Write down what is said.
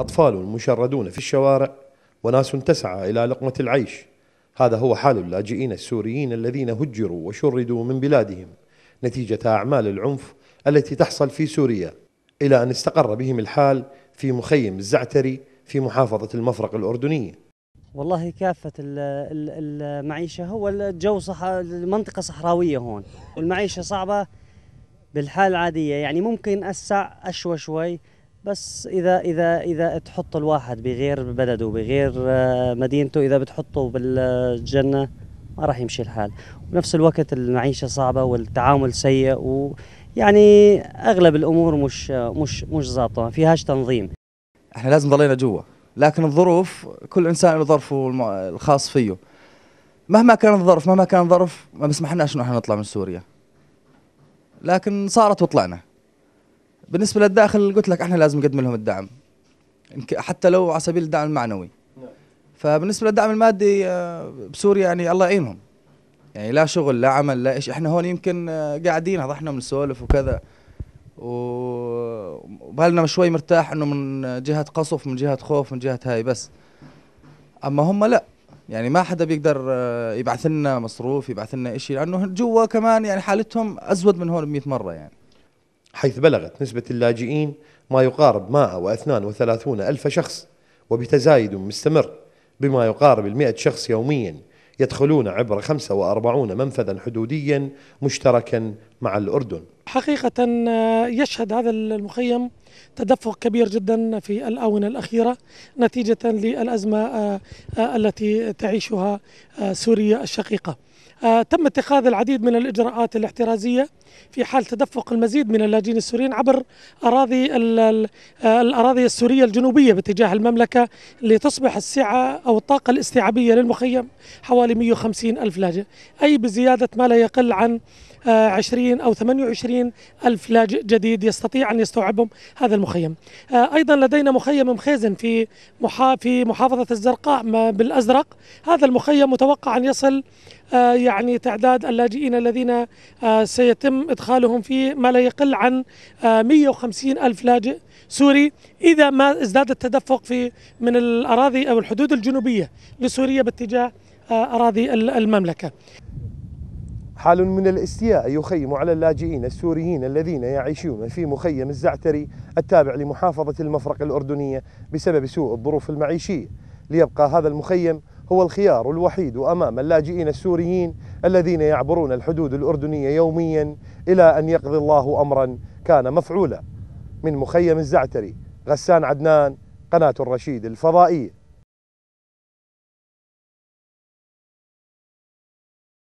أطفال مشردون في الشوارع وناس تسعى إلى لقمة العيش هذا هو حال اللاجئين السوريين الذين هجروا وشردوا من بلادهم نتيجة أعمال العنف التي تحصل في سوريا إلى أن استقر بهم الحال في مخيم الزعتري في محافظة المفرق الأردنية والله كافة المعيشة هو الجو صح المنطقة صحراوية هون والمعيشة صعبة بالحال العادية يعني ممكن أسع أشوى شوي بس اذا اذا اذا تحط الواحد بغير بلده بغير آه، مدينته اذا بتحطه بالجنه ما راح يمشي الحال بنفس الوقت المعيشه صعبه والتعامل سيء ويعني اغلب الامور مش مش مش ظابطه ما فيهاش تنظيم احنا لازم ضلينا جوا لكن الظروف كل انسان له ظرفه الخاص فيه مهما كان الظرف مهما كان الظرف ما بسمح لنا انه احنا نطلع من سوريا لكن صارت وطلعنا بالنسبه للداخل قلت لك احنا لازم نقدم لهم الدعم حتى لو على سبيل الدعم المعنوي نعم. فبالنسبه للدعم المادي آه، بسوريا يعني الله يعينهم يعني لا شغل لا عمل لا ايش احنا هون يمكن آه، قاعدين احنا بنسولف وكذا وبالنا شوي مرتاح انه من جهه قصف من جهه خوف من جهه هاي بس اما هم لا يعني ما حدا بيقدر آه، يبعث لنا مصروف يبعث لنا شيء لانه جوا كمان يعني حالتهم ازود من هون ب 100 مره يعني حيث بلغت نسبة اللاجئين ما يقارب 132 ألف شخص وبتزايد مستمر بما يقارب المئة شخص يوميا يدخلون عبر 45 منفذا حدوديا مشتركا مع الأردن حقيقة آه، يشهد هذا المخيم تدفق كبير جدا في الآونة الأخيرة نتيجة للأزمة آه، آه، التي تعيشها سوريا الشقيقة آه، تم اتخاذ العديد من الإجراءات الاحترازية في حال تدفق المزيد من اللاجئين السوريين عبر أراضي آه، الأراضي السورية الجنوبية باتجاه المملكة لتصبح السعة أو الطاقة الاستيعابية للمخيم حوالي 150 ألف لاجئ أي بزيادة ما لا يقل عن 20 آه، أو 28 ألف لاجئ جديد يستطيع أن يستوعبهم هذا المخيم آه، أيضا لدينا مخيم مخيزن في في محافظة الزرقاء بالأزرق هذا المخيم متوقع أن يصل آه، يعني تعداد اللاجئين الذين سيتم إدخالهم فيه ما لا يقل عن 150 ألف لاجئ سوري إذا ما ازداد التدفق في من الأراضي أو الحدود الجنوبية لسوريا باتجاه أراضي المملكة حال من الاستياء يخيم على اللاجئين السوريين الذين يعيشون في مخيم الزعتري التابع لمحافظة المفرق الأردنية بسبب سوء الظروف المعيشية ليبقى هذا المخيم هو الخيار الوحيد أمام اللاجئين السوريين الذين يعبرون الحدود الأردنية يوميا إلى أن يقضي الله أمرا كان مفعولا من مخيم الزعتري غسان عدنان قناة الرشيد الفضائية